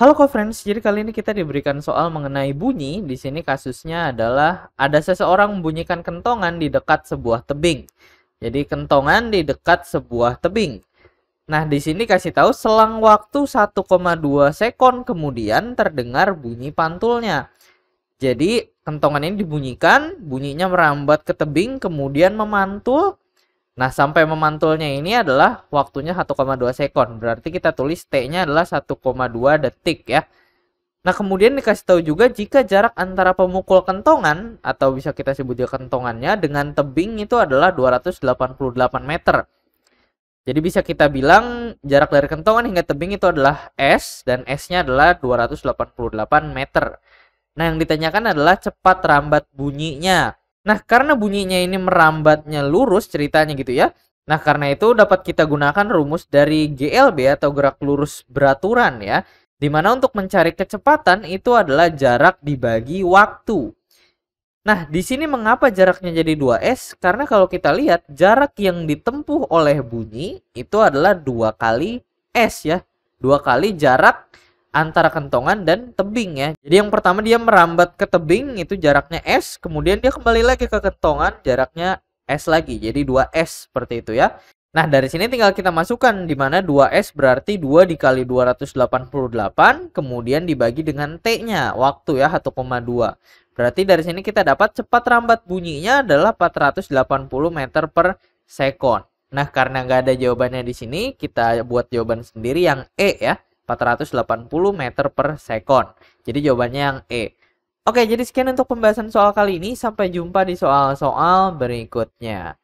Halo co-friends, jadi kali ini kita diberikan soal mengenai bunyi. Di sini kasusnya adalah ada seseorang membunyikan kentongan di dekat sebuah tebing. Jadi kentongan di dekat sebuah tebing. Nah, di sini kasih tahu selang waktu 1,2 sekon kemudian terdengar bunyi pantulnya. Jadi kentongan ini dibunyikan, bunyinya merambat ke tebing kemudian memantul Nah, sampai memantulnya ini adalah waktunya 1,2 sekon. Berarti kita tulis T-nya adalah 1,2 detik ya. Nah, kemudian dikasih tahu juga jika jarak antara pemukul kentongan atau bisa kita sebut juga kentongannya dengan tebing itu adalah 288 meter. Jadi bisa kita bilang jarak dari kentongan hingga tebing itu adalah S dan S-nya adalah 288 meter. Nah, yang ditanyakan adalah cepat rambat bunyinya. Nah, karena bunyinya ini merambatnya lurus ceritanya gitu ya. Nah, karena itu dapat kita gunakan rumus dari GLB atau gerak lurus beraturan ya. Dimana untuk mencari kecepatan itu adalah jarak dibagi waktu. Nah, di sini mengapa jaraknya jadi 2S? Karena kalau kita lihat jarak yang ditempuh oleh bunyi itu adalah dua kali S ya. Dua kali jarak antara kentongan dan tebing ya. Jadi yang pertama dia merambat ke tebing itu jaraknya S, kemudian dia kembali lagi ke kentongan jaraknya S lagi. Jadi 2S seperti itu ya. Nah, dari sini tinggal kita masukkan di mana 2S berarti 2 dikali 288 kemudian dibagi dengan T-nya waktu ya 1,2. Berarti dari sini kita dapat cepat rambat bunyinya adalah 480 meter per second. Nah, karena nggak ada jawabannya di sini, kita buat jawaban sendiri yang E ya. 480 meter per second. Jadi jawabannya yang E. Oke, jadi sekian untuk pembahasan soal kali ini. Sampai jumpa di soal-soal berikutnya.